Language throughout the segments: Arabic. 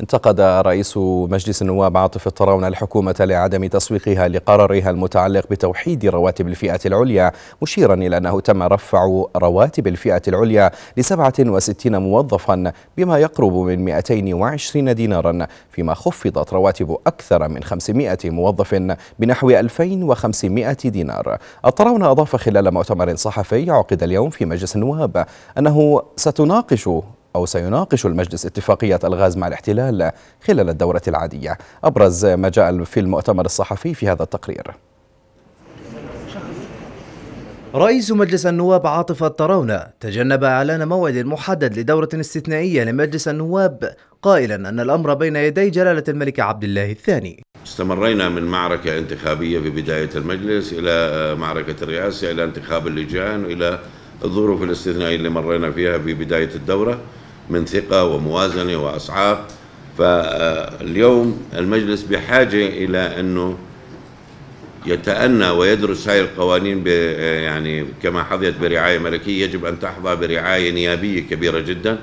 انتقد رئيس مجلس النواب عاطف الطراون الحكومة لعدم تسويقها لقرارها المتعلق بتوحيد رواتب الفئة العليا مشيرا إلى أنه تم رفع رواتب الفئة العليا ل 67 موظفا بما يقرب من 220 دينارا فيما خفضت رواتب أكثر من 500 موظف بنحو 2500 دينار الطراون أضاف خلال مؤتمر صحفي عقد اليوم في مجلس النواب أنه ستناقش أو سيناقش المجلس اتفاقية الغاز مع الاحتلال خلال الدورة العادية أبرز ما جاء في المؤتمر الصحفي في هذا التقرير رئيس مجلس النواب عاطف الطراونة تجنب إعلان موعد محدد لدورة استثنائية لمجلس النواب قائلا أن الأمر بين يدي جلالة الملك عبد الله الثاني استمرينا من معركة انتخابية في بداية المجلس إلى معركة الرئاسة إلى انتخاب اللجان إلى الظروف الاستثنائية اللي مرينا فيها في بداية الدورة من ثقة وموازنة وأسعار فاليوم المجلس بحاجة إلى أنه يتأنى ويدرس هذه القوانين يعني كما حظيت برعاية ملكية يجب أن تحظى برعاية نيابية كبيرة جدا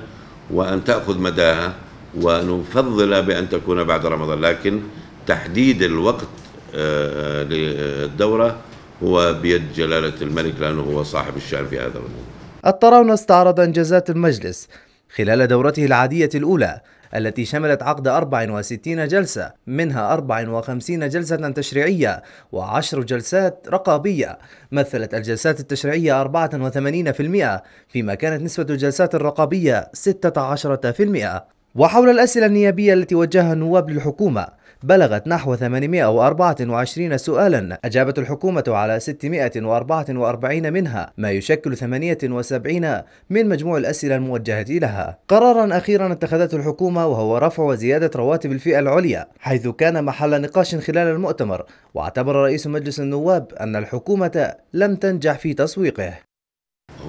وأن تأخذ مداها ونفضل بأن تكون بعد رمضان لكن تحديد الوقت آه، للدورة هو بيد جلالة الملك لأنه هو صاحب الشأن في هذا الأمر الطراونة استعرض إنجازات المجلس خلال دورته العادية الأولى التي شملت عقد 64 جلسة منها 54 جلسة تشريعية و10 جلسات رقابية مثلت الجلسات التشريعية 84% فيما كانت نسبة الجلسات الرقابية 16% وحول الأسئلة النيابية التي وجهها النواب للحكومة بلغت نحو 824 سؤالا أجابت الحكومة على 644 منها ما يشكل 78 من مجموع الأسئلة الموجهة لها قرارا أخيرا اتخذته الحكومة وهو رفع وزيادة رواتب الفئة العليا حيث كان محل نقاش خلال المؤتمر واعتبر رئيس مجلس النواب أن الحكومة لم تنجح في تسويقه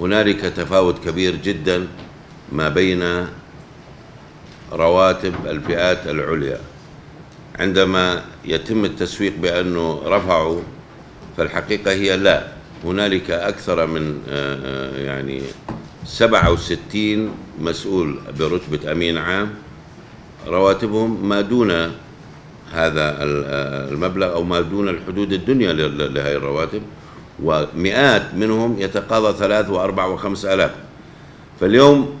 هنالك تفاوت كبير جدا ما بين رواتب الفئات العليا عندما يتم التسويق بأنه رفعوا فالحقيقة هي لا هنالك أكثر من آه، آه، يعني 67 مسؤول برتبة أمين عام رواتبهم ما دون هذا آه، المبلغ أو ما دون الحدود الدنيا لهذه الرواتب ومئات منهم يتقاضى ثلاث وأربع وخمس آلاف فاليوم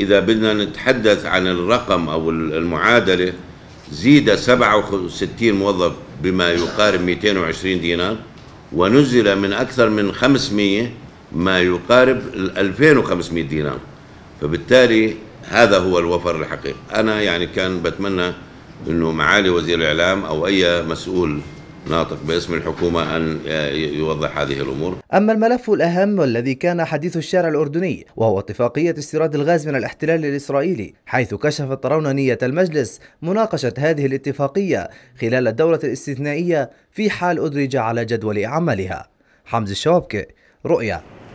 إذا بدنا نتحدث عن الرقم أو المعادلة زيد 67 موظف بما يقارب 220 دينار ونزل من أكثر من 500 ما يقارب 2500 دينار فبالتالي هذا هو الوفر الحقيقي أنا يعني كان بتمنى أنه معالي وزير الإعلام أو أي مسؤول ناطق باسم الحكومة أن يوضح هذه الأمور أما الملف الأهم والذي كان حديث الشارع الأردني وهو اتفاقية استيراد الغاز من الاحتلال الإسرائيلي حيث كشفت ترون نية المجلس مناقشة هذه الاتفاقية خلال الدورة الاستثنائية في حال أدرج على جدول أعمالها حمز الشوابكي رؤيا